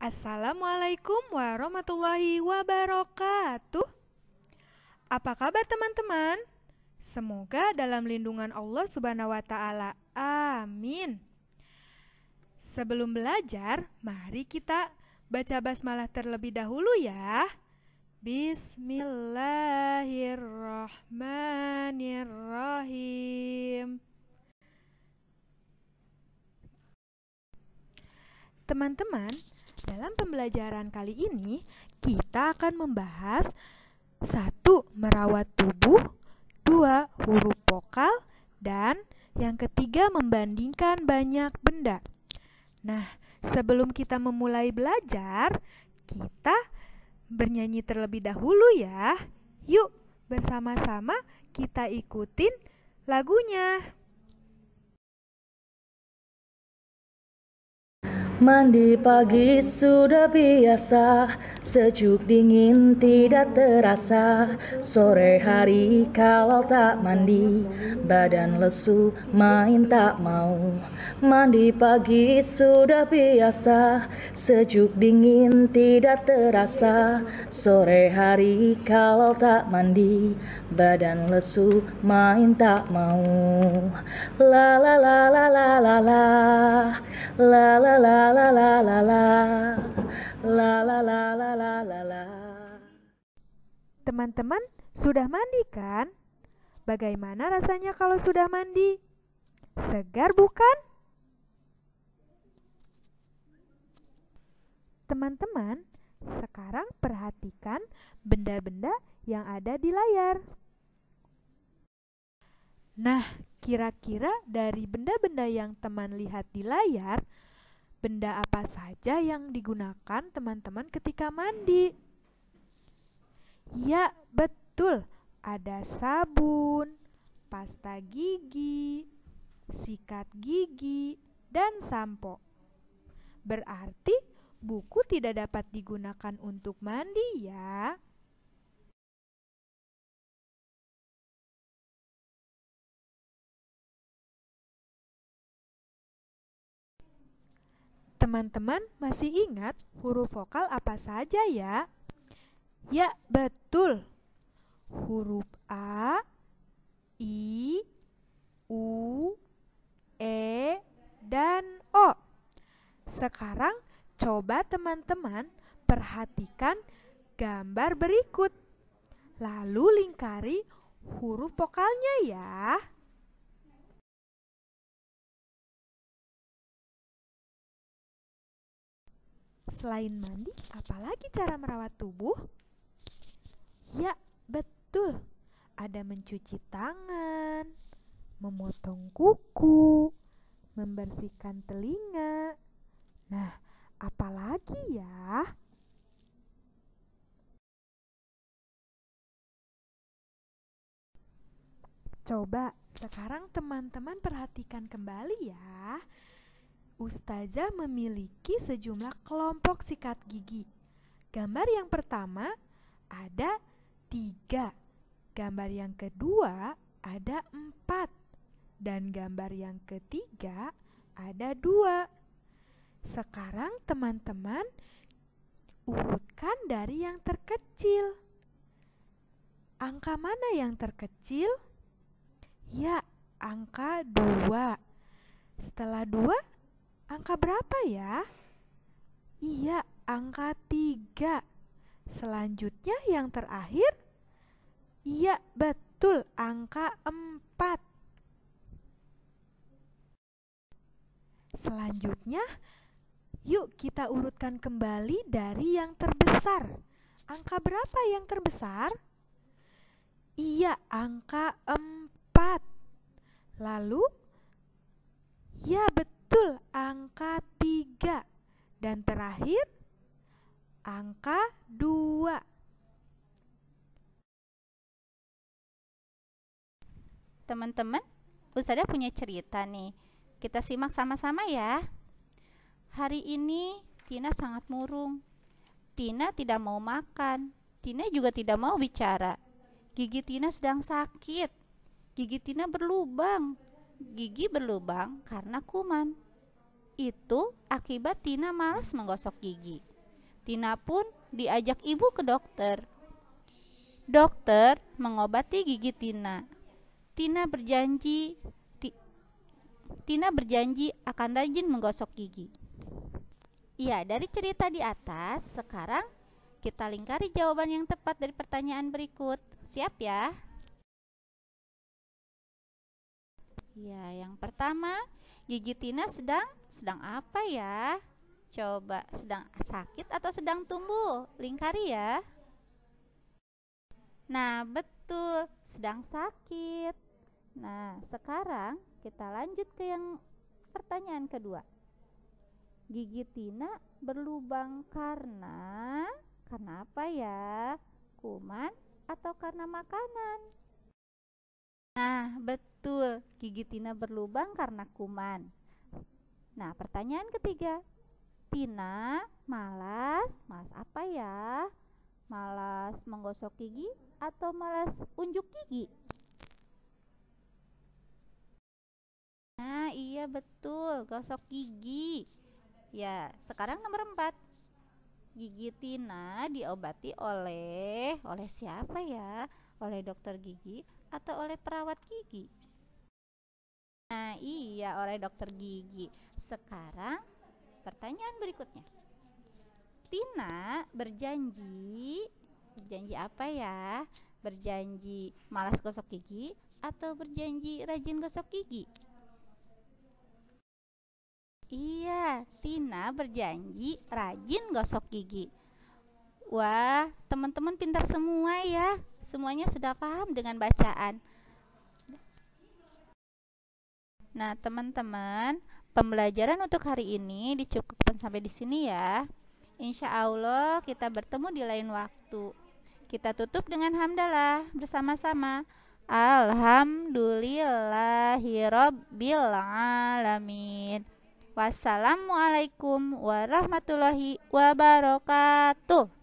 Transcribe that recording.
Assalamualaikum warahmatullahi wabarakatuh. Apa kabar teman-teman? Semoga dalam lindungan Allah Subhanahu wa taala. Amin. Sebelum belajar, mari kita baca basmalah terlebih dahulu ya. Bismillahirrahmanirrahim. Teman-teman, dalam pembelajaran kali ini, kita akan membahas satu merawat tubuh, dua huruf vokal, dan yang ketiga membandingkan banyak benda. Nah, sebelum kita memulai belajar, kita bernyanyi terlebih dahulu ya. Yuk, bersama-sama kita ikutin lagunya. Mandi pagi sudah biasa, sejuk dingin tidak terasa. Sore hari kalau tak mandi, badan lesu main tak mau. Mandi pagi sudah biasa, sejuk dingin tidak terasa. Sore hari kalau tak mandi, badan lesu main tak mau. La la la la la la la la la la la la la la la la la la la la la Teman-teman, sudah mandi kan? Bagaimana rasanya kalau sudah mandi? Segar bukan? Teman-teman, sekarang perhatikan benda-benda yang ada di layar. Nah, kira-kira dari benda-benda yang teman lihat di layar, benda apa saja yang digunakan teman-teman ketika mandi? Ya, betul. Ada sabun, pasta gigi, sikat gigi, dan sampo. Berarti buku tidak dapat digunakan untuk mandi ya. Teman-teman masih ingat huruf vokal apa saja ya? Ya, betul. Huruf A, I, U, E, dan O. Sekarang coba teman-teman perhatikan gambar berikut. Lalu lingkari huruf vokalnya ya. Selain mandi, apalagi cara merawat tubuh? Ya, betul. Ada mencuci tangan, memotong kuku, membersihkan telinga. Nah, apalagi ya? Coba sekarang teman-teman perhatikan kembali ya. Ustazah memiliki sejumlah kelompok sikat gigi. Gambar yang pertama ada tiga, gambar yang kedua ada empat, dan gambar yang ketiga ada dua. Sekarang teman-teman urutkan dari yang terkecil. Angka mana yang terkecil? Ya, angka dua. Setelah dua? Angka berapa ya? Iya, angka 3. Selanjutnya yang terakhir? Iya, betul, angka 4. Selanjutnya, yuk kita urutkan kembali dari yang terbesar. Angka berapa yang terbesar? Iya, angka 4. Lalu, ya betul betul angka 3 dan terakhir angka 2. Teman-teman, Ustazah punya cerita nih. Kita simak sama-sama ya. Hari ini Tina sangat murung. Tina tidak mau makan. Tina juga tidak mau bicara. Gigi Tina sedang sakit. Gigi Tina berlubang gigi berlubang karena kuman. Itu akibat Tina malas menggosok gigi. Tina pun diajak ibu ke dokter. Dokter mengobati gigi Tina. Tina berjanji Tina berjanji akan rajin menggosok gigi. Iya dari cerita di atas, sekarang kita lingkari jawaban yang tepat dari pertanyaan berikut. Siap ya? Ya, yang pertama, gigi Tina sedang sedang apa ya? Coba sedang sakit atau sedang tumbuh? Lingkari ya. Nah, betul, sedang sakit. Nah, sekarang kita lanjut ke yang pertanyaan kedua. Gigi Tina berlubang karena karena apa ya? Kuman atau karena makanan? Nah, betul. Gigi Tina berlubang karena kuman. Nah, pertanyaan ketiga. Tina malas, malas apa ya? Malas menggosok gigi atau malas unjuk gigi? Nah, iya betul, gosok gigi. Ya, sekarang nomor 4. Gigi Tina diobati oleh oleh siapa ya? Oleh dokter gigi atau oleh perawat gigi? Nah, iya oleh dokter gigi. Sekarang pertanyaan berikutnya. Tina berjanji berjanji apa ya? Berjanji malas gosok gigi atau berjanji rajin gosok gigi? Iya, Tina berjanji rajin gosok gigi. Wah, teman-teman pintar semua ya. Semuanya sudah paham dengan bacaan. Nah, teman-teman, pembelajaran untuk hari ini dicukupkan sampai di sini ya. Insya Allah kita bertemu di lain waktu. Kita tutup dengan hamdalah bersama-sama. Alhamdulillahirobbilalamin. Wassalamualaikum warahmatullahi wabarakatuh.